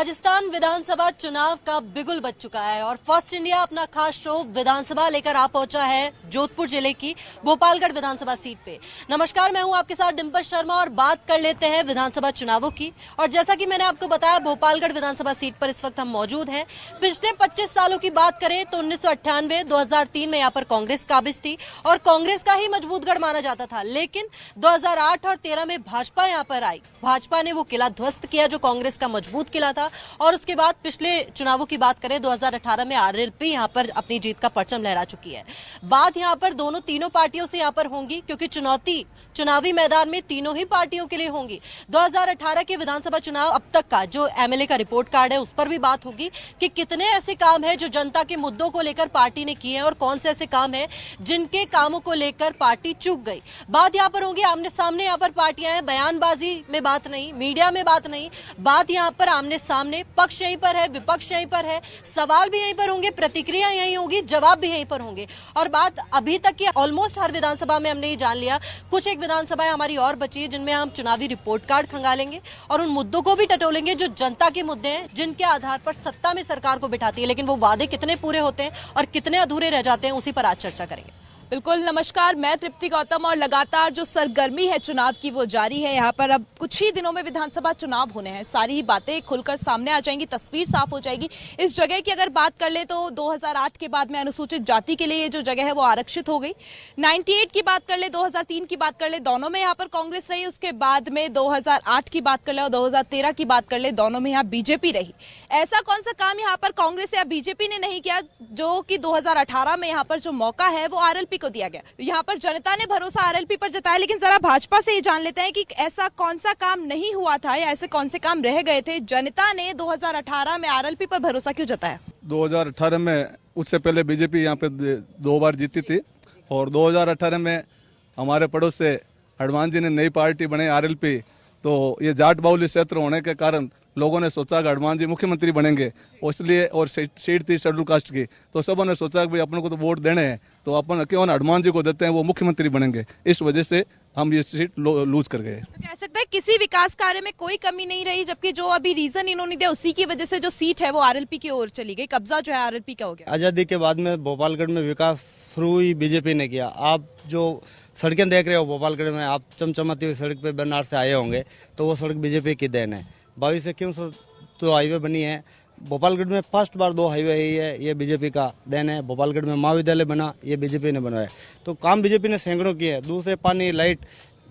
राजस्थान विधानसभा चुनाव का बिगुल बच चुका है और फर्स्ट इंडिया अपना खास शो विधानसभा लेकर आ पहुंचा है जोधपुर जिले की भोपालगढ़ विधानसभा सीट पे नमस्कार मैं हूं आपके साथ डिम्पल शर्मा और बात कर लेते हैं विधानसभा चुनावों की और जैसा कि मैंने आपको बताया भोपालगढ़ विधानसभा सीट पर इस वक्त हम मौजूद हैं पिछले पच्चीस सालों की बात करें तो उन्नीस सौ में यहाँ पर कांग्रेस काबिज थी और कांग्रेस का ही मजबूतगढ़ माना जाता था लेकिन दो और तेरह में भाजपा यहाँ पर आई भाजपा ने वो किला ध्वस्त किया जो कांग्रेस का मजबूत किला था था और उसके बाद पिछले चुनावों की बात करें 2018 में आरएलपी यहां पर अपनी जीत का परचम लहरा चुकी है बात यहां पर दोनों तीनों पार्टियों से यहां पर होंगी क्योंकि चुनौती चुनावी मैदान में तीनों ही पार्टियों के लिए होंगी दो के विधानसभा चुनाव अब तक का जो एमएलए का रिपोर्ट कार्ड है उस पर भी बात होगी कि कितने ऐसे काम है जो जनता के मुद्दों को लेकर पार्टी ने किए हैं और कौन से ऐसे काम है जिनके कामों को लेकर पार्टी चूक गई बात यहां पर होगी आमने सामने यहां पर पार्टियां हैं बयानबाजी में बात नहीं मीडिया में बात नहीं बात यहां पर आमने सामने सामने पक्ष यहीं पर है विपक्ष यहीं पर है सवाल भी यहीं पर होंगे प्रतिक्रिया यहीं होगी जवाब भी यहीं पर होंगे और बात अभी तक की ऑलमोस्ट हर विधानसभा में हमने ये जान लिया कुछ एक विधानसभाएं हमारी और बची है जिनमें हम चुनावी रिपोर्ट कार्ड खंगालेंगे और उन मुद्दों को भी टटोलेंगे जो जनता के मुद्दे हैं जिनके आधार पर सत्ता में सरकार को बिठाती है लेकिन वो वादे कितने पूरे होते हैं और कितने अधूरे रह जाते हैं उसी पर आज चर्चा करेंगे बिल्कुल नमस्कार मैं तृप्ति गौतम और लगातार जो सरगर्मी है चुनाव की वो जारी है यहाँ पर अब कुछ ही दिनों में विधानसभा चुनाव होने हैं सारी ही बातें खुलकर सामने आ जाएंगी तस्वीर साफ हो जाएगी इस जगह की अगर बात कर ले तो 2008 के बाद में अनुसूचित जाति के लिए ये जो जगह है वो आरक्षित हो गई नाइन्टी की बात कर ले दो की बात कर ले दोनों में यहाँ पर कांग्रेस रही उसके बाद में दो की बात कर ले और दो की बात कर ले दोनों में यहाँ बीजेपी रही ऐसा कौन सा काम यहाँ पर कांग्रेस या बीजेपी ने नहीं किया जो कि दो में यहाँ पर जो मौका है वो आर को दिया गया यहाँ पर जनता ने भरोसा आरएलपी पर जताया लेकिन जरा भाजपा से ये जान लेते हैं कि ऐसा कौन सा काम नहीं हुआ था या ऐसे कौन से काम रह गए थे जनता ने 2018 में आरएलपी पर भरोसा क्यों जताया 2018 में उससे पहले बीजेपी यहाँ पे दो बार जीती थी और 2018 में हमारे पड़ोस से हनुमान जी ने नई पार्टी बनाई आरएलपी तो ये जाट बाउली क्षेत्र होने के कारण लोगों ने सोचा कि हनुमान जी मुख्यमंत्री बनेंगे और इसलिए और सीट थी शेड्यूल कास्ट की तो सबों ने सोचा कि भाई अपन को तो वोट देने हैं तो अपन क्यों ना हनुमान जी को देते हैं वो मुख्यमंत्री बनेंगे इस वजह से हम ये सीट लूज कर गए तो कह सकते हैं किसी विकास कार्य में कोई कमी नहीं रही जबकि जो अभी रीजन इन्होंने दिया उसी की वजह से जो सीट है वो आरएलपी की ओर चली गई कब्जा जो है आरएलपी का हो गया आजादी के बाद में भोपालगढ़ में विकास शुरू ही बीजेपी ने किया आप जो सड़कें देख रहे हो भोपालगढ़ में आप चमचमाती हुई सड़क पे बनार से आए होंगे तो वो सड़क बीजेपी की देन है बाईस इक्कीस तो हाईवे बनी है भोपालगढ़ में फर्स्ट बार दो हाईवे ही है ये बीजेपी का देन है भोपालगढ़ में महाविद्यालय बना ये बीजेपी ने बनाया तो काम बीजेपी ने सैकड़ों किए हैं दूसरे पानी लाइट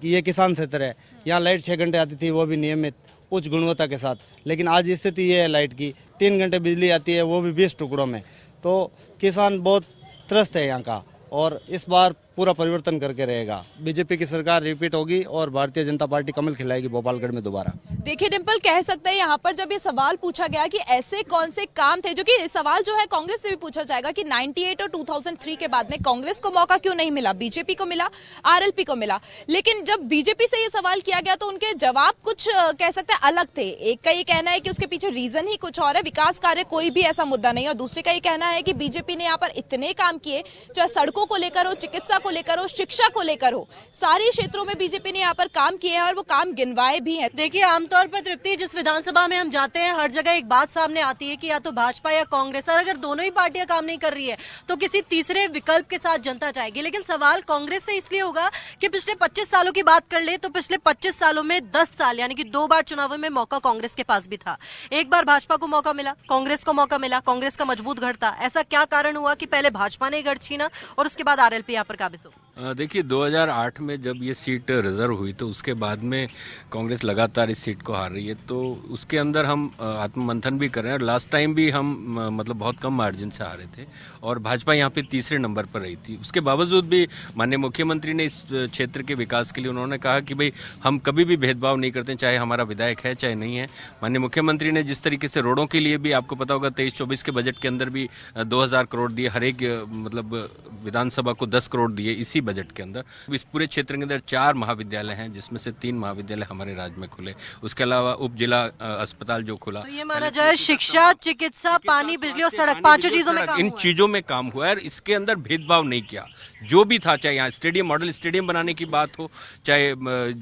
ये किसान क्षेत्र है यहाँ लाइट छः घंटे आती थी वो भी नियमित उच्च गुणवत्ता के साथ लेकिन आज स्थिति ये है लाइट की तीन घंटे बिजली आती है वो भी बीस टुकड़ों में तो किसान बहुत त्रस्त है यहाँ का और इस बार पूरा परिवर्तन करके रहेगा बीजेपी की सरकार रिपीट होगी और भारतीय जनता पार्टी कमल खिलाएगी भोपालगढ़ में दोबारा देखिए डिम्पल कह सकते हैं यहाँ पर जब ये सवाल पूछा गया कि ऐसे कौन से काम थे जो कि सवाल जो है कांग्रेस से भी पूछा जाएगा कि 98 और 2003 के बाद में कांग्रेस को मौका क्यों नहीं मिला बीजेपी को मिला आरएलपी को मिला लेकिन जब बीजेपी से ये सवाल किया गया तो उनके जवाब कुछ कह सकते हैं अलग थे एक का ये कहना है कि उसके पीछे रीजन ही कुछ और है विकास कार्य कोई भी ऐसा मुद्दा नहीं और दूसरे का ये कहना है कि बीजेपी ने यहाँ पर इतने काम किए चाहे सड़कों को लेकर हो चिकित्सा को को लेकर हो शिक्षा को लेकर हो सारे क्षेत्रों में बीजेपी ने यहाँ पर काम किए हैं और वो काम गिनवाए भी हैं देखिए आमतौर पर तृप्ति जिस विधानसभा में हम जाते हैं हर जगह एक बात सामने आती है कि या तो भाजपा या कांग्रेस और अगर दोनों ही पार्टियां काम नहीं कर रही है तो किसी तीसरे विकल्प के साथ जनता जाएगी लेकिन सवाल कांग्रेस से इसलिए होगा कि पिछले पच्चीस सालों की बात कर ले तो पिछले पच्चीस सालों में दस साल यानी कि दो बार चुनावों में मौका कांग्रेस के पास भी था एक बार भाजपा को मौका मिला कांग्रेस को मौका मिला कांग्रेस का मजबूत घर था ऐसा क्या कारण हुआ कि पहले भाजपा ने गढ़ छीना और उसके बाद आरएलपी यहां पर काबिज So देखिए 2008 में जब ये सीट रिजर्व हुई तो उसके बाद में कांग्रेस लगातार इस सीट को हार रही है तो उसके अंदर हम आत्ममंथन भी कर रहे हैं और लास्ट टाइम भी हम मतलब बहुत कम मार्जिन से हारे थे और भाजपा यहाँ पे तीसरे नंबर पर रही थी उसके बावजूद भी माननीय मुख्यमंत्री ने इस क्षेत्र के विकास के लिए उन्होंने कहा कि भाई हम कभी भी भेदभाव नहीं करते चाहे हमारा विधायक है चाहे नहीं है माननीय मुख्यमंत्री ने जिस तरीके से रोडों के लिए भी आपको पता होगा तेईस चौबीस के बजट के अंदर भी दो करोड़ दिए हर एक मतलब विधानसभा को दस करोड़ दिए इसी बजट के अंदर इस पूरे क्षेत्र के अंदर चार महाविद्यालय हैं जिसमें से तीन महाविद्यालय हमारे राज्य में खुले उसके अलावा उप जिला अस्पताल जो खुला तो ये माना जाए शिक्षा चिकित्सा पानी बिजली और सड़क पांचों चीजों में इन चीजों में काम हुआ है इसके अंदर भेदभाव नहीं किया जो भी था चाहे यहाँ स्टेडियम मॉडल स्टेडियम बनाने की बात हो चाहे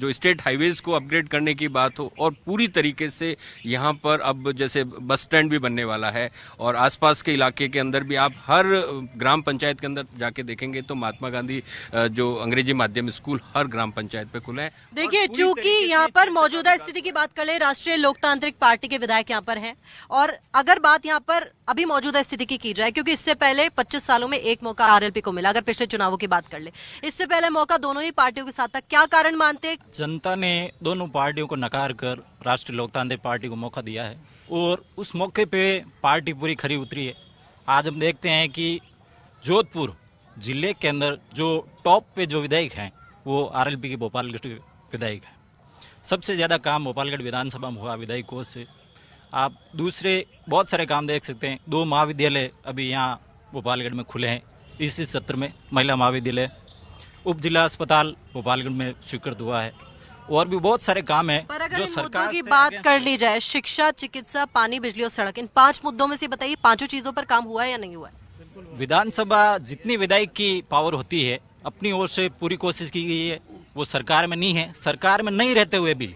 जो स्टेट हाईवेज को अपग्रेड करने की बात हो और पूरी तरीके से यहाँ पर अब जैसे बस स्टैंड भी बनने वाला है और आसपास के इलाके के अंदर भी आप हर ग्राम पंचायत के अंदर जाके देखेंगे तो महात्मा गांधी जो अंग्रेजी माध्यम स्कूल हर ग्राम पंचायत पे खुले हैं देखिए चूंकि यहाँ पर मौजूदा स्थिति की बात कर ले राष्ट्रीय लोकतांत्रिक पार्टी के विधायक यहाँ पर हैं और अगर बात यहाँ पर अभी मौजूदा स्थिति की की जाए क्योंकि इससे पहले 25 सालों में एक मौका आरएलपी को मिला अगर पिछले चुनावों की बात कर ले इससे पहले मौका दोनों ही पार्टियों के साथ था क्या कारण मानते जनता ने दोनों पार्टियों को नकार कर राष्ट्रीय लोकतांत्रिक पार्टी को मौका दिया है और उस मौके पे पार्टी पूरी खरी उतरी है आज हम देखते हैं कि जोधपुर जिले के अंदर जो टॉप पे जो विधायक हैं वो आरएलपी के भोपालगढ़ के विधायक हैं सबसे ज़्यादा काम भोपालगढ़ विधानसभा में हुआ विधायकों से आप दूसरे बहुत सारे काम देख सकते हैं दो महाविद्यालय अभी यहाँ भोपालगढ़ में खुले हैं इसी सत्र में महिला महाविद्यालय उप जिला अस्पताल भोपालगढ़ में स्वीकृत हुआ है और भी बहुत सारे काम है पर अगर जो सरकार की बात कर ली जाए शिक्षा चिकित्सा पानी बिजली और सड़क इन पांच मुद्दों में से बताइए पांचों चीजों पर काम हुआ है या नहीं हुआ है विधानसभा जितनी विधायक की पावर होती है अपनी ओर से पूरी कोशिश की गई है वो सरकार में नहीं है सरकार में नहीं रहते हुए भी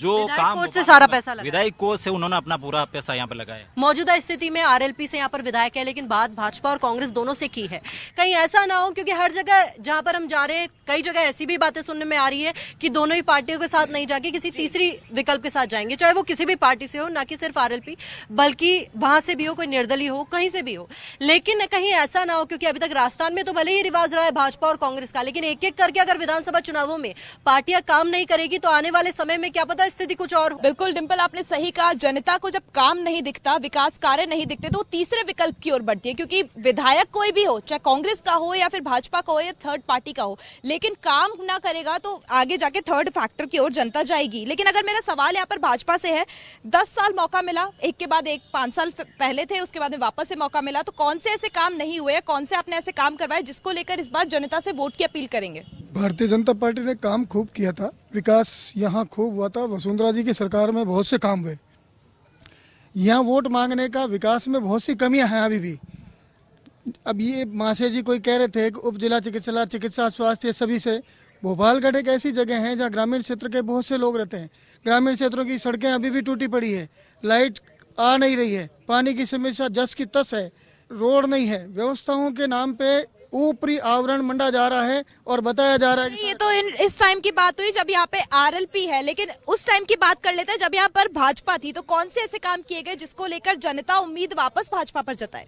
जो काम से सारा पैसा लगा विधायक कोष से उन्होंने अपना पूरा पैसा यहाँ पर लगाया मौजूदा स्थिति में आरएलपी से यहाँ पर विधायक है लेकिन बात भाजपा और कांग्रेस दोनों से की है कहीं ऐसा ना हो क्योंकि हर जगह जहाँ पर हम जा रहे हैं कई जगह ऐसी भी बातें सुनने में आ रही है कि दोनों ही पार्टियों के साथ नहीं जाके किसी तीसरी विकल्प के साथ जाएंगे चाहे वो किसी भी पार्टी से हो ना कि सिर्फ आर बल्कि वहां से भी हो कोई निर्दलीय हो कहीं से भी हो लेकिन कहीं ऐसा ना हो क्योंकि अभी तक राजस्थान में तो भले ही रिवाज रहा है भाजपा और कांग्रेस का लेकिन एक एक करके अगर विधानसभा चुनावों में पार्टियां काम नहीं करेगी तो आने वाले समय में क्या पता ज्यादा स्थिति कुछ और बिल्कुल डिम्पल आपने सही कहा जनता को जब काम नहीं दिखता विकास कार्य नहीं दिखते तो तीसरे विकल्प की ओर बढ़ती है क्योंकि विधायक कोई भी हो चाहे कांग्रेस का हो या फिर भाजपा का हो या थर्ड पार्टी का हो लेकिन काम ना करेगा तो आगे जाके थर्ड फैक्टर की ओर जनता जाएगी लेकिन अगर मेरा सवाल यहाँ पर भाजपा से है दस साल मौका मिला एक के बाद एक पांच साल पहले थे उसके बाद में वापस से मौका मिला तो कौन से ऐसे काम नहीं हुए कौन से आपने ऐसे काम करवाए जिसको लेकर इस बार जनता से वोट की अपील करेंगे भारतीय जनता पार्टी ने काम खूब किया था विकास यहाँ खूब हुआ था वसुंधरा जी की सरकार में बहुत से काम हुए यहाँ वोट मांगने का विकास में बहुत सी कमियाँ हैं अभी भी अब ये मासे जी कोई कह रहे थे कि उप जिला चिकित्सा चिकित्सा स्वास्थ्य सभी से भोपालगढ़ एक ऐसी जगह है जहाँ ग्रामीण क्षेत्र के बहुत से लोग रहते हैं ग्रामीण क्षेत्रों की सड़कें अभी भी टूटी पड़ी है लाइट आ नहीं रही है पानी की समस्या जस की तस है रोड नहीं है व्यवस्थाओं के नाम पे ऊपरी आवरण मंडा जा रहा है और बताया जा रहा है ये तो इन, इस टाइम की बात हुई जब यहाँ पे आरएलपी है लेकिन उस टाइम की बात कर लेते हैं जब यहाँ पर भाजपा थी तो कौन से ऐसे काम किए गए जिसको लेकर जनता उम्मीद वापस भाजपा पर जताए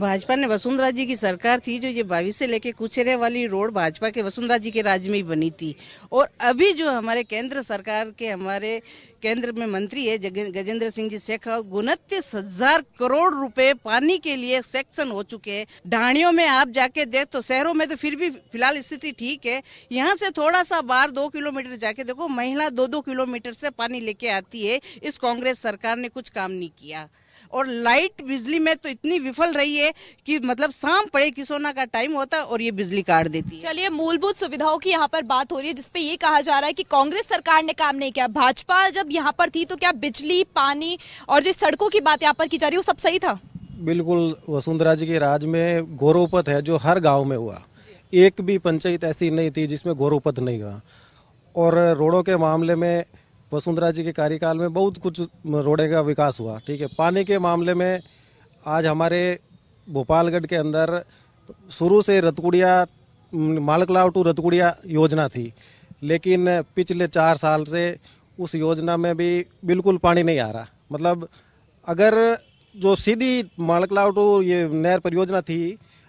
भाजपा ने वसुंधरा जी की सरकार थी जो ये बावी से लेके कुचेरे वाली रोड भाजपा के वसुंधरा जी के राज्य में ही बनी थी और अभी जो हमारे केंद्र सरकार के हमारे केंद्र में मंत्री है गजेंद्र सिंह जी शेखावत उनतीस हजार करोड़ रुपए पानी के लिए सेक्शन हो चुके हैं ढाणियों में आप जाके देख तो शहरों में तो फिर भी फिलहाल स्थिति ठीक है यहाँ से थोड़ा सा बाहर दो किलोमीटर जाके देखो महिला दो दो किलोमीटर से पानी लेके आती है इस कांग्रेस सरकार ने कुछ काम नहीं किया और लाइट बिजली में तो इतनी विफल रही है कि मतलब शाम पड़े किसोना का टाइम होता और ये बिजली काट देती है चलिए मूलभूत सुविधाओं की यहाँ पर बात हो रही है जिसपे ये कहा जा रहा है की कांग्रेस सरकार ने काम नहीं किया भाजपा जब यहाँ पर थी तो क्या बिजली पानी और जो सड़कों की बात यहाँ पर की जा रही है वो सब सही था बिल्कुल वसुंधरा जी के राज में गौरवपथ है जो हर गांव में हुआ एक भी पंचायत ऐसी नहीं थी जिसमें गौरवपथ नहीं हुआ और रोडों के मामले में वसुंधरा जी के कार्यकाल में बहुत कुछ रोडे का विकास हुआ ठीक है पानी के मामले में आज हमारे भोपालगढ़ के अंदर शुरू से रतकुड़िया मालकलाव टू रतकुड़िया योजना थी लेकिन पिछले चार साल से उस योजना में भी बिल्कुल पानी नहीं आ रहा मतलब अगर जो सीधी मालकलाव टू ये नहर परियोजना थी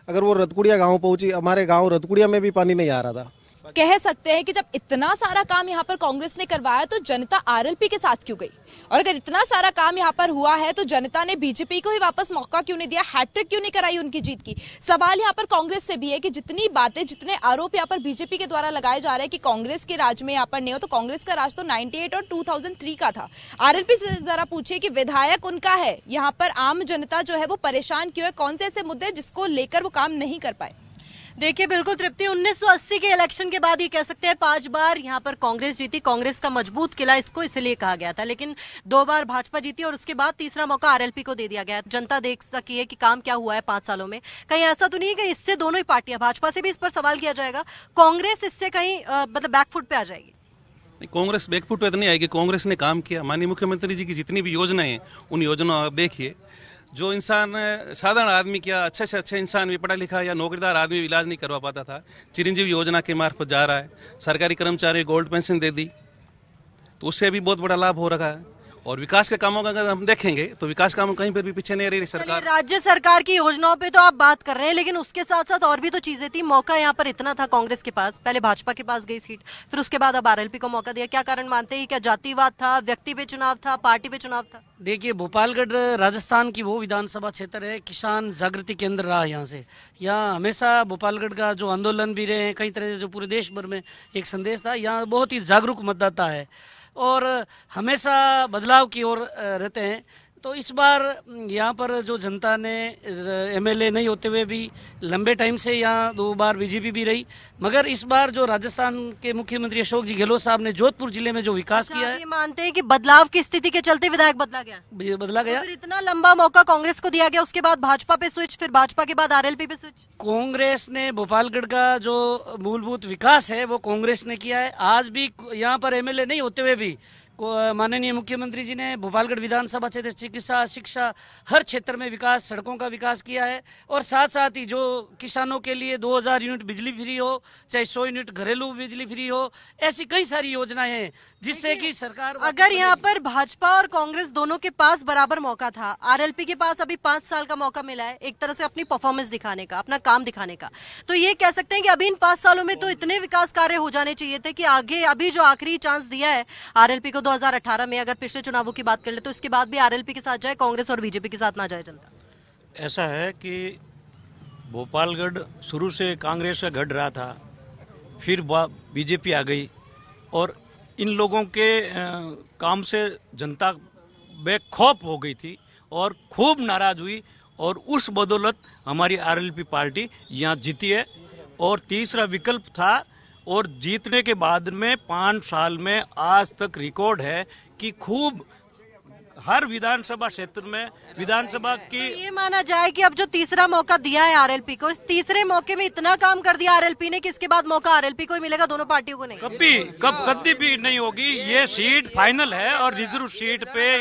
अगर वो रतकुड़िया गांव पहुंची हमारे गांव रतकुड़िया में भी पानी नहीं आ रहा था कह सकते हैं कि जब इतना सारा काम यहाँ पर कांग्रेस ने करवाया तो जनता आरएलपी के साथ क्यों गई और अगर इतना सारा काम यहाँ पर हुआ है तो जनता ने बीजेपी को ही वापस मौका क्यों नहीं दिया हैट्रिक क्यों नहीं कराई उनकी जीत की सवाल यहाँ पर कांग्रेस से भी है कि जितनी बातें जितने आरोप यहाँ पर बीजेपी के द्वारा लगाए जा रहे हैं कि कांग्रेस के राज में यहाँ पर नहीं हो तो कांग्रेस का राज तो नाइनटी और टू का था आरएलपी से जरा पूछिए कि विधायक उनका है यहाँ पर आम जनता जो है वो परेशान क्यों है कौन से ऐसे मुद्दे जिसको लेकर वो काम नहीं कर पाए देखिए बिल्कुल तृप्ति 1980 के इलेक्शन के बाद ही कह सकते हैं पांच बार यहाँ पर कांग्रेस जीती कांग्रेस का मजबूत किला इसको इसलिए कहा गया था लेकिन दो बार भाजपा जीती और उसके बाद तीसरा मौका आरएलपी को दे दिया गया जनता देख सकी है कि काम क्या हुआ है पांच सालों में कहीं ऐसा तो नहीं है कि इससे दोनों ही पार्टियां भाजपा से भी इस पर सवाल किया जाएगा कांग्रेस इससे कहीं मतलब बैकफुट पे आ जाएगी कांग्रेस बैकफुट पे इतनी आएगी कांग्रेस ने काम किया माननीय मुख्यमंत्री जी की जितनी भी योजनाएं उन योजनाओं आप देखिए जो इंसान साधारण आदमी क्या अच्छे से अच्छे इंसान भी पढ़ा लिखा या नौकरीदार आदमी भी इलाज नहीं करवा पाता था चिरंजीव योजना के मार्फत जा रहा है सरकारी कर्मचारी गोल्ड पेंशन दे दी तो उससे भी बहुत बड़ा लाभ हो रहा है और विकास के कामों का अगर हम देखेंगे तो विकास काम कहीं पर भी पीछे नहीं रह रही सरकार राज्य सरकार की योजनाओं पे तो आप बात कर रहे हैं लेकिन उसके साथ साथ और भी तो चीजें थी मौका यहाँ पर इतना था कांग्रेस के पास पहले भाजपा के पास गई सीट फिर उसके बाद अब आर को मौका दिया क्या कारण मानते हैं क्या जातिवाद था व्यक्ति पे चुनाव था पार्टी पे चुनाव था देखिए भोपालगढ़ राजस्थान की वो विधानसभा क्षेत्र है किसान जागृति केंद्र रहा है यहाँ से यहाँ हमेशा भोपालगढ़ का जो आंदोलन भी रहे हैं कई तरह से जो पूरे देश भर में एक संदेश था यहाँ बहुत ही जागरूक मतदाता है और हमेशा बदलाव की ओर रहते हैं तो इस बार हम्म, यहाँ पर जो जनता ने एमएलए नहीं होते हुए भी लंबे टाइम से यहाँ दो बार बीजेपी भी रही मगर इस बार जो राजस्थान के मुख्यमंत्री अशोक जी गहलोत साहब ने जोधपुर जिले में जो विकास अच्छा, किया है मानते हैं कि बदलाव की स्थिति के चलते विधायक बदला गया बदला गया तो इतना लंबा मौका कांग्रेस को दिया गया उसके बाद भाजपा पे स्विच फिर भाजपा के बाद आर पे स्विच कांग्रेस ने भोपालगढ़ का जो मूलभूत विकास है वो कांग्रेस ने किया है आज भी यहाँ पर एमएलए नहीं होते हुए भी माननीय मुख्यमंत्री जी ने भोपालगढ़ विधानसभा क्षेत्र चिकित्सा शिक्षा हर क्षेत्र में विकास सड़कों का विकास किया है और साथ साथ ही जो किसानों के लिए 2000 यूनिट बिजली फ्री हो चाहे 100 यूनिट घरेलू बिजली फ्री हो ऐसी कई सारी योजनाएं हैं जिससे कि सरकार अगर यहाँ पर भाजपा और कांग्रेस दोनों के पास बराबर मौका था आर के पास अभी पांच साल का मौका मिला है एक तरह से अपनी परफॉर्मेंस दिखाने का अपना काम दिखाने का तो ये कह सकते हैं कि अभी इन पांच सालों में तो इतने विकास कार्य हो जाने चाहिए थे कि आगे अभी जो आखिरी चांस दिया है आर को 2018 में अगर पिछले चुनावों की बात कर ले तो इसके बाद भी आरएलपी के साथ जाए कांग्रेस और बीजेपी के साथ ना जाए जनता ऐसा है कि भोपालगढ़ शुरू से कांग्रेस का गढ़ रहा था फिर बीजेपी आ गई और इन लोगों के काम से जनता बेखौफ हो गई थी और खूब नाराज हुई और उस बदौलत हमारी आरएलपी पार्टी यहाँ जीती है और तीसरा विकल्प था और जीतने के बाद में पाँच साल में आज तक रिकॉर्ड है कि खूब हर विधानसभा क्षेत्र में विधानसभा की तो ये माना जाए कि अब जो तीसरा मौका दिया है आरएलपी को इस तीसरे मौके में इतना काम कर दिया आरएलपी ने इसके बाद मौका आरएलपी को मिलेगा दोनों पार्टियों को नहीं कभी कब कभी भी नहीं होगी ये सीट फाइनल है और रिजर्व सीट पे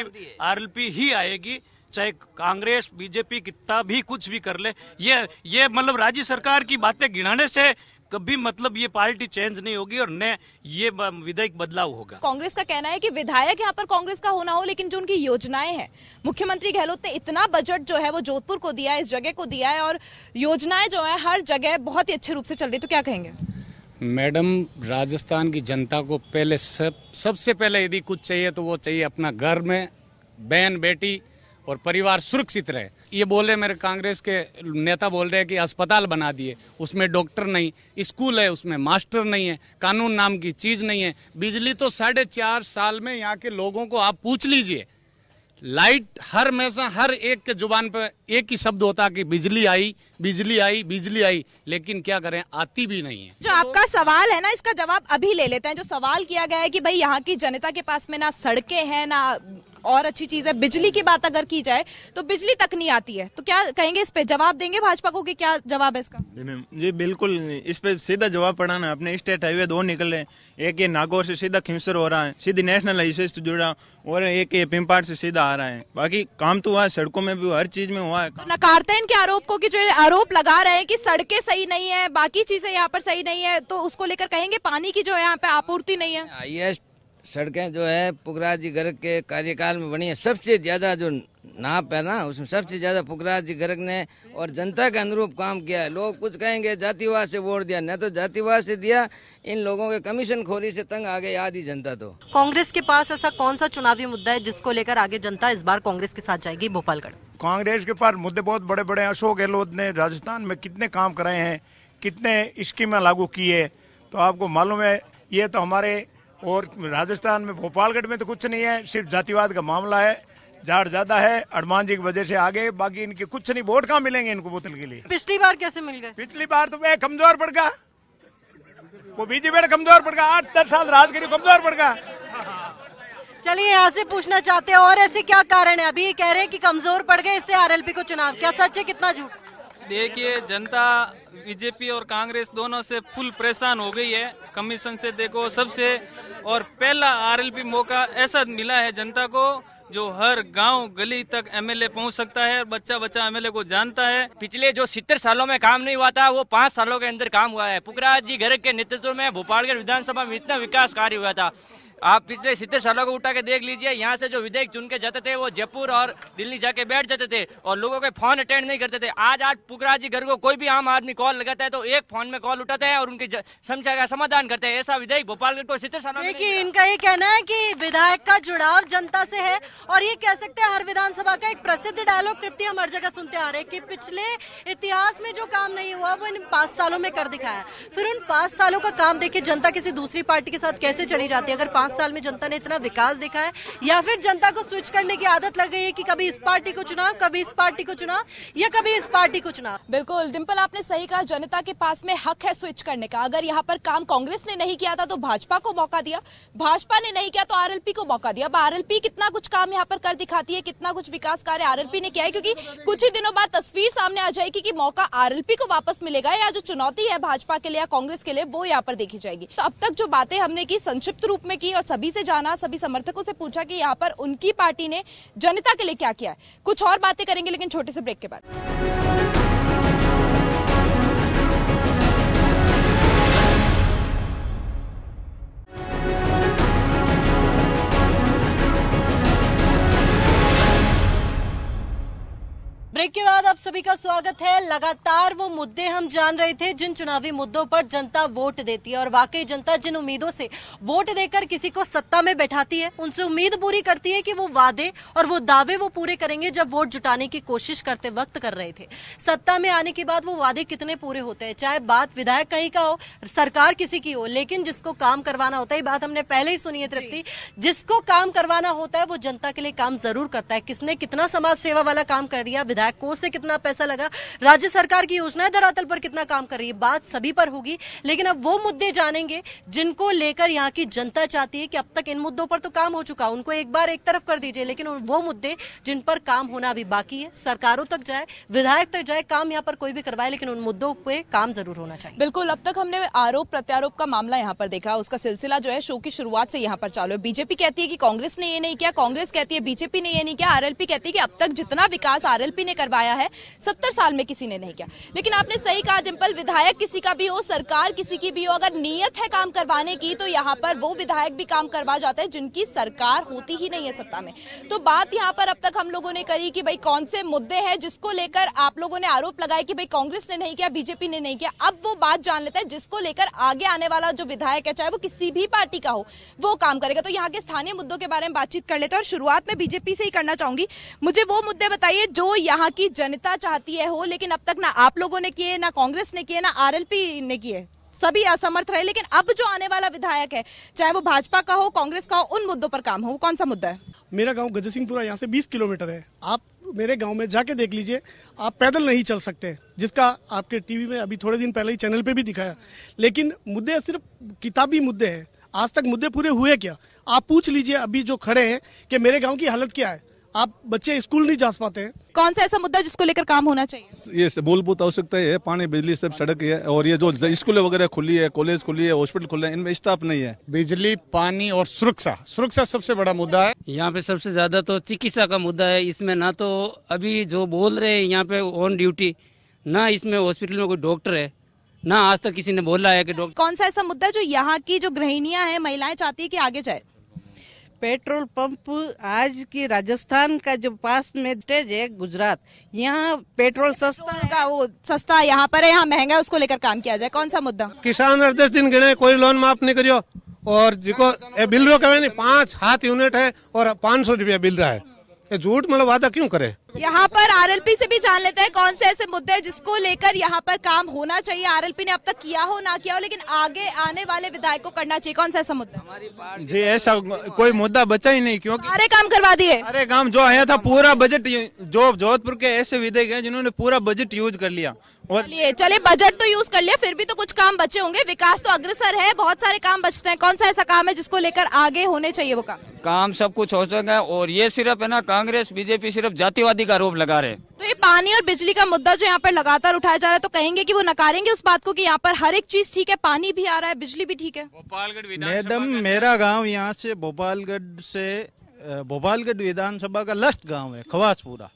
आरएलपी ही आएगी चाहे कांग्रेस बीजेपी कितना भी कुछ भी कर ले ये ये मतलब राज्य सरकार की बातें गिनाने से कभी मतलब ये पार्टी चेंज नहीं होगी और न ये विधायक बदलाव होगा कांग्रेस का कहना है कि विधायक यहाँ पर कांग्रेस का होना हो लेकिन जो उनकी योजनाएं हैं मुख्यमंत्री गहलोत ने इतना बजट जो है वो जोधपुर को दिया है इस जगह को दिया है और योजनाएं जो है हर जगह बहुत ही अच्छे रूप से चल रही तो क्या कहेंगे मैडम राजस्थान की जनता को पहले सब सबसे पहले यदि कुछ चाहिए तो वो चाहिए अपना घर में बहन बेटी और परिवार सुरक्षित रहे ये बोल रहे मेरे कांग्रेस के नेता बोल रहे हैं कि अस्पताल बना दिए उसमें डॉक्टर नहीं स्कूल है उसमें मास्टर नहीं है कानून नाम की चीज़ नहीं है बिजली तो साढ़े चार साल में यहाँ के लोगों को आप पूछ लीजिए लाइट हर हमेशा हर एक के जुबान पर एक ही शब्द होता कि बिजली आई बिजली आई बिजली आई लेकिन क्या करें आती भी नहीं है जो आपका सवाल है ना इसका जवाब अभी ले लेते हैं जो सवाल किया गया है कि भाई यहाँ की जनता के पास में ना सड़कें हैं ना और अच्छी चीज है बिजली की बात अगर की जाए तो बिजली तक नहीं आती है तो क्या कहेंगे इस पे जवाब देंगे भाजपा को कि क्या जवाब है इसका जी बिल्कुल इस पे सीधा जवाब पड़ाना अपने स्टेट हाईवे दो निकल रहे एक ये नागौर से सीधा खिमसर हो रहा है सीधी नेशनल हाईवे से जुड़ा और एक ये पिम्पाट से सीधा आ रहा है बाकी काम तो हुआ है सड़कों में भी हर चीज में हुआ है तो नकारते हैं इनके आरोप को कि जो आरोप लगा रहे हैं कि सड़कें सही नहीं है बाकी चीजें यहाँ पर सही नहीं है तो उसको लेकर कहेंगे पानी की जो यहाँ पे आपूर्ति नहीं है आई सड़कें जो है पुखराज जी गर्ग के कार्यकाल में बनी है सबसे ज़्यादा जो नाप है ना उसमें सबसे ज़्यादा पुखराज जी गर्ग ने और जनता के अनुरूप काम किया है लोग कुछ कहेंगे जातिवाद से वोट दिया न तो जातिवाद से दिया इन लोगों के कमीशन खोरी से तंग आगे याद ही जनता तो कांग्रेस के पास ऐसा कौन सा चुनावी मुद्दा है जिसको लेकर आगे जनता इस बार कांग्रेस के साथ जाएगी भोपालगढ़ कांग्रेस के पास मुद्दे बहुत बड़े बड़े अशोक गहलोत ने राजस्थान में कितने काम कराए हैं कितने स्कीमें लागू की है तो आपको मालूम है ये तो हमारे और राजस्थान में भोपालगढ़ में तो कुछ नहीं है सिर्फ जातिवाद का मामला है जाट ज्यादा है अड़मान जी की वजह से आगे बाकी इनके कुछ नहीं वोट कहाँ मिलेंगे इनको बोतल के लिए पिछली बार कैसे मिल गए पिछली बार तो वह कमजोर पड़ गया वो बीजेपी कमजोर पड़ गया आठ दस साल राजगिरी कमजोर पड़ गया चलिए यहाँ से पूछना चाहते हैं और ऐसे क्या कारण है अभी कह रहे हैं कि कमजोर पड़ गए इससे आरएलपी को चुनाव क्या सच है कितना झूठ देखिए जनता बीजेपी और कांग्रेस दोनों से फुल परेशान हो गई है कमीशन से देखो सबसे और पहला आरएलपी मौका ऐसा मिला है जनता को जो हर गांव गली तक एमएलए पहुंच सकता है बच्चा बच्चा एमएलए को जानता है पिछले जो सितर सालों में काम नहीं हुआ था वो पांच सालों के अंदर काम हुआ है पुखराज जी घर के नेतृत्व में भोपालगढ़ विधानसभा में इतना विकास कार्य हुआ था आप पिछले सीधे सालों को उठा के देख लीजिए यहाँ से जो विधेयक चुन के जाते थे वो जयपुर और दिल्ली जाके बैठ जाते थे और लोगों के फोन अटेंड नहीं करते थे आज आज पुखराज जी घर को कोई भी आम आदमी कॉल लगाता है तो एक फोन में कॉल उठाते हैं और उनकी समस्या का समाधान करते हैं ऐसा विधेयक भोपालगढ़ को सीधे सालों देखिए इनका ये कहना है की विधायक का जुड़ाव जनता से है और ये कह सकते हैं हर विधानसभा का एक प्रसिद्ध डायलॉग तृप्ति हम हर जगह सुनते आ रहे हैं की पिछले इतिहास में जो काम नहीं हुआ वो इन पांच सालों में कर दिखाया फिर उन पांच सालों का काम देखिए जनता किसी दूसरी पार्टी के साथ कैसे चली जाती है अगर पांच साल में जनता ने इतना विकास देखा है या फिर जनता को स्विच करने की आदत लग गई है कि कभी इस पार्टी को चुना कभी इस पार्टी को चुना या कभी इस पार्टी को चुना बिल्कुल डिम्पल आपने सही कहा जनता के पास में हक है स्विच करने का अगर यहाँ पर काम कांग्रेस ने नहीं किया था तो भाजपा को मौका दिया भाजपा ने नहीं किया तो आरएलपी को मौका दिया अब आरएलपी कितना कुछ काम यहाँ पर कर दिखाती है कितना कुछ विकास कार्य आर ने किया है क्योंकि कुछ ही दिनों बाद तस्वीर सामने आ जाएगी कि मौका आरएलपी को वापस मिलेगा या जो चुनौती है भाजपा के लिए या कांग्रेस के लिए वो यहाँ पर देखी जाएगी तो अब तक जो बातें हमने की संक्षिप्त रूप में की और सभी से जाना सभी समर्थकों से पूछा कि यहाँ पर उनकी पार्टी ने जनता के लिए क्या किया है कुछ और बातें करेंगे लेकिन छोटे से ब्रेक के बाद आप सभी का स्वागत है लगातार वो मुद्दे हम जान रहे थे जिन चुनावी मुद्दों पर जनता वोट देती है और वाकई जनता जिन उम्मीदों से वोट देकर किसी को सत्ता में बैठाती है उनसे उम्मीद पूरी करती है कि वो वादे और वो दावे वो पूरे करेंगे जब वोट जुटाने की कोशिश करते वक्त कर रहे थे सत्ता में आने के बाद वो वादे कितने पूरे होते हैं चाहे बात विधायक कहीं का हो सरकार किसी की हो लेकिन जिसको काम करवाना होता है बात हमने पहले ही सुनी है तृप्ति जिसको काम करवाना होता है वो जनता के लिए काम जरूर करता है किसने कितना समाज सेवा वाला काम कर दिया को से कितना कितना पैसा लगा राज्य सरकार की योजनाएं धरातल पर कितना काम कर रही है बात सभी पर होगी लेकिन अब वो मुद्दे जानेंगे जिनको लेकर यहाँ की जनता चाहती है कि अब तक इन मुद्दों पर तो काम हो चुका उनको एक बार एक तरफ कर दीजिए लेकिन वो मुद्दे जिन पर काम होना अभी बाकी है सरकारों तक जाए विधायक तक जाए काम यहाँ पर कोई भी करवाए लेकिन उन मुद्दों पर काम जरूर होना चाहिए बिल्कुल अब तक हमने आरोप प्रत्यारोप का मामला यहाँ पर देखा उसका सिलसिला जो है शो की शुरुआत से यहाँ पर चालू है बीजेपी कहती है कि कांग्रेस ने ये नहीं किया कांग्रेस कहती है बीजेपी ने ये नहीं किया आरएलपी कहती है कि अब तक जितना विकास आरएलपी ने करवाया है सत्तर साल में किसी ने नहीं किया लेकिन आपने सही कहा डिम्पल विधायक किसी का भी हो सरकार किसी की भी हो अगर नीयत है काम करवाने की तो यहाँ पर वो विधायक भी काम करवा जाते हैं जिनकी सरकार होती ही नहीं है सत्ता में तो बात यहाँ पर अब तक हम लोगों ने करी कि भाई कौन से मुद्दे हैं जिसको लेकर आप लोगों ने आरोप लगाया कि भाई कांग्रेस ने नहीं किया बीजेपी ने नहीं किया अब वो बात जान लेते हैं जिसको लेकर आगे आने वाला जो विधायक है चाहे वो किसी भी पार्टी का हो वो काम करेगा तो यहाँ के स्थानीय मुद्दों के बारे में बातचीत कर लेते हैं और शुरुआत में बीजेपी से ही करना चाहूंगी मुझे वो मुद्दे बताइए जो यहाँ की जनता जनता चाहती है हो लेकिन अब तक ना आप लोगों ने किए ना कांग्रेस ने किए ना आरएलपी ने किए सभी असमर्थ रहे लेकिन अब जो आने वाला विधायक है चाहे वो भाजपा का हो कांग्रेस का हो उन मुद्दों पर काम हो वो कौन सा मुद्दा है मेरा गांव गज सिंहपुरा यहाँ से 20 किलोमीटर है आप मेरे गांव में जाके देख लीजिए आप पैदल नहीं चल सकते जिसका आपके टीवी में अभी थोड़े दिन पहले ही चैनल पे भी दिखाया लेकिन मुद्दे सिर्फ किताबी मुद्दे हैं आज तक मुद्दे पूरे हुए क्या आप पूछ लीजिए अभी जो खड़े हैं कि मेरे गाँव की हालत क्या है आप बच्चे स्कूल नहीं जा पाते हैं कौन सा ऐसा मुद्दा जिसको लेकर काम होना चाहिए तो ये मूलभूत आवश्यकता है पानी बिजली सब सड़क है और ये जो स्कूल वगैरह खुली है कॉलेज खुली है हॉस्पिटल खुले हैं इनमें स्टाफ नहीं है बिजली पानी और सुरक्षा सुरक्षा सबसे बड़ा मुद्दा है यहाँ पे सबसे ज्यादा तो चिकित्सा का मुद्दा है इसमें ना तो अभी जो बोल रहे हैं यहाँ पे ऑन ड्यूटी न इसमें हॉस्पिटल में कोई डॉक्टर है ना आज तक किसी ने बोला है कि डॉक्टर कौन सा ऐसा मुद्दा जो यहाँ की जो गृहिणियां हैं महिलाएं चाहती है कि आगे जाए पेट्रोल पंप आज की राजस्थान का जो पास में स्टेज है गुजरात यहाँ पेट्रोल सस्ता पेट्रोल का वो सस्ता यहाँ पर है यहाँ महंगा है उसको लेकर काम किया जाए कौन सा मुद्दा किसान हर दस दिन गिने कोई लोन माफ नहीं करियो और जिको बिल रो कहे पांच हाथ यूनिट है और पाँच सौ रुपया बिल रहा है झूठ मतलब वादा क्यों करे यहाँ पर आरएलपी से भी जान लेते हैं कौन से ऐसे मुद्दे जिसको लेकर यहाँ पर काम होना चाहिए आरएलपी ने अब तक किया हो ना किया हो लेकिन आगे आने वाले विधायक को करना चाहिए कौन सा ऐसा मुद्दा जी ऐसा कोई मुद्दा बचा ही नहीं क्योंकि अरे काम करवा दिए अरे काम जो आया था पूरा बजट जो जोधपुर के ऐसे विधेयक है जिन्होंने पूरा बजट यूज कर लिया और चलिए बजट तो यूज कर लिया फिर भी तो कुछ काम बचे होंगे विकास तो अग्रसर है बहुत सारे काम बचते हैं कौन सा ऐसा काम है जिसको लेकर आगे होने चाहिए वो काम काम सब कुछ हो चुका है और ये सिर्फ है ना कांग्रेस बीजेपी सिर्फ जातिवादी राष्ट्रवादी का आरोप लगा रहे तो ये पानी और बिजली का मुद्दा जो यहाँ पर लगातार उठाया जा रहा है तो कहेंगे कि वो नकारेंगे उस बात को कि यहाँ पर हर एक चीज ठीक है पानी भी आ रहा है बिजली भी ठीक है मैडम मेरा गाँव यहाँ से भोपालगढ़ से भोपालगढ़ विधानसभा का लास्ट गाँव है खवासपुरा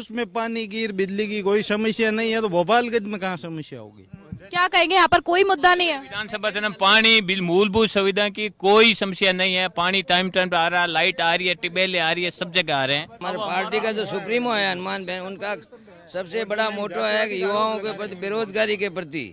उसमें पानी की बिजली की कोई समस्या नहीं है तो भोपालगढ़ में कहाँ समस्या होगी क्या कहेंगे यहाँ पर कोई मुद्दा नहीं है विधानसभा चुनाव पानी बिल मूलभूत सुविधा की कोई समस्या नहीं है पानी टाइम टाइम पर आ रहा है लाइट आ रही है टिबेले आ रही है सब जगह आ रहे हैं हमारे पार्टी का जो सुप्रीमो है हनुमान बहन उनका सबसे बड़ा मोटो है कि युवाओं के प्रति बेरोजगारी के प्रति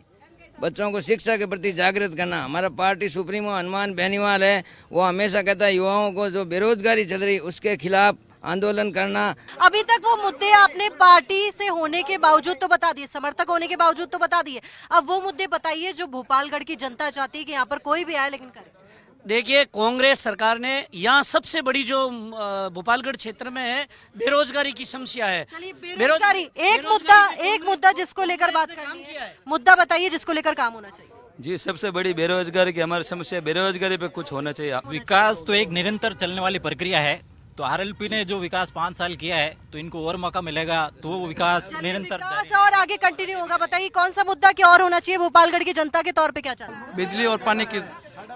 बच्चों को शिक्षा के प्रति जागृत करना हमारा पार्टी सुप्रीमो हनुमान बहनीवाल है वो हमेशा कहता है युवाओं को जो बेरोजगारी चल रही उसके खिलाफ आंदोलन करना अभी तक वो मुद्दे आपने पार्टी से होने के बावजूद तो बता दिए समर्थक होने के बावजूद तो बता दिए अब वो मुद्दे बताइए जो भोपालगढ़ की जनता चाहती है कि यहाँ पर कोई भी आए लेकिन करे देखिए कांग्रेस सरकार ने यहाँ सबसे बड़ी जो भोपालगढ़ क्षेत्र में है बेरोजगारी की समस्या है बेरोजगारी एक मुद्दा एक मुद्दा जिसको लेकर बात करनी है मुद्दा बताइए जिसको लेकर काम होना चाहिए जी सबसे बड़ी बेरोजगारी की हमारी समस्या बेरोजगारी पे कुछ होना चाहिए विकास तो एक निरंतर चलने वाली प्रक्रिया है तो आरएलपी ने जो विकास पाँच साल किया है तो इनको और मौका मिलेगा तो वो विकास निरंतर और आगे कंटिन्यू होगा बताइए कौन सा मुद्दा क्या और होना चाहिए भोपालगढ़ की जनता के तौर पे क्या चाहिए बिजली और पानी की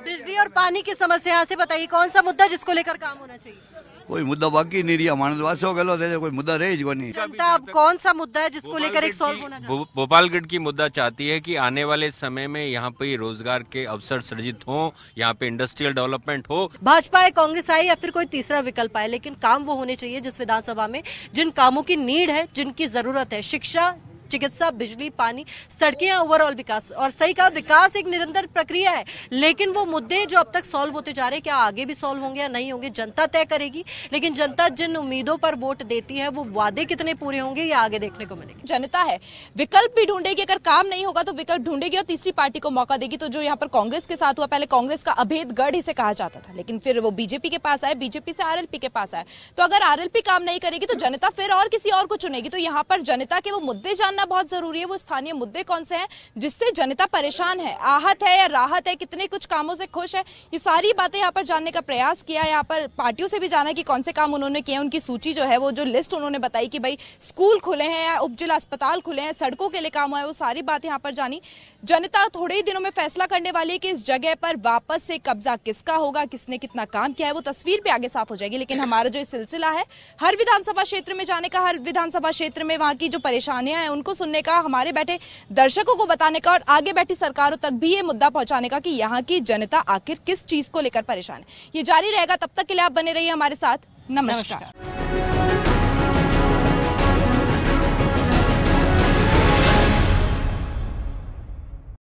बिजली और पानी की समस्या से बताइए कौन सा मुद्दा जिसको लेकर काम होना चाहिए कोई मुद्दा बाकी नहीं रहा मानदवासियों गलो थे तो कोई मुद्दा रही जनता अब कौन सा मुद्दा है जिसको लेकर एक सॉल्व होना भोपालगढ़ की मुद्दा चाहती है कि आने वाले समय में यहाँ पे रोजगार के अवसर सृजित हो यहाँ पे इंडस्ट्रियल डेवलपमेंट हो भाजपा आए कांग्रेस आई या फिर कोई तीसरा विकल्प आए लेकिन काम वो होने चाहिए जिस विधानसभा में जिन कामों की नीड है जिनकी जरूरत है शिक्षा चिकित्सा बिजली पानी सड़कें ओवरऑल विकास और सही कहा विकास एक निरंतर प्रक्रिया है लेकिन वो मुद्दे जो अब तक सॉल्व होते जा रहे हैं क्या आगे भी सॉल्व होंगे या नहीं होंगे जनता तय करेगी लेकिन जनता जिन उम्मीदों पर वोट देती है वो वादे कितने पूरे होंगे ये आगे देखने को मिलेगी जनता है विकल्प भी ढूंढेगी अगर काम नहीं होगा तो विकल्प ढूंढेगी और तीसरी पार्टी को मौका देगी तो जो यहाँ पर कांग्रेस के साथ हुआ पहले कांग्रेस का अभेद गढ़ इसे कहा जाता था लेकिन फिर वो बीजेपी के पास आए बीजेपी से आरएलपी के पास आए तो अगर आरएलपी काम नहीं करेगी तो जनता फिर और किसी और को चुनेगी तो यहाँ पर जनता के वो मुद्दे जानना समझना बहुत जरूरी है वो स्थानीय मुद्दे कौन से हैं जिससे जनता परेशान है आहत है या राहत है कितने कुछ कामों से खुश है ये सारी बातें यहाँ पर जानने का प्रयास किया यहाँ पर पार्टियों से भी जाना कि कौन से काम उन्होंने किए उनकी सूची जो है वो जो लिस्ट उन्होंने बताई कि भाई स्कूल खुले हैं या उप अस्पताल खुले हैं सड़कों के लिए काम हुआ है वो सारी बात यहाँ पर जानी जनता थोड़े ही दिनों में फैसला करने वाली है कि इस जगह पर वापस से कब्जा किसका होगा किसने कितना काम किया है वो तस्वीर भी आगे साफ हो जाएगी लेकिन हमारा जो सिलसिला है हर विधानसभा क्षेत्र में जाने का हर विधानसभा क्षेत्र में वहाँ की जो परेशानियां हैं उनको सुनने का हमारे बैठे दर्शकों को बताने का और आगे बैठी सरकारों तक भी ये मुद्दा पहुंचाने का कि यहाँ की जनता आखिर किस चीज को लेकर परेशान है ये जारी रहेगा तब तक के लिए आप बने रहिए हमारे साथ नमस्कार, नमस्कार।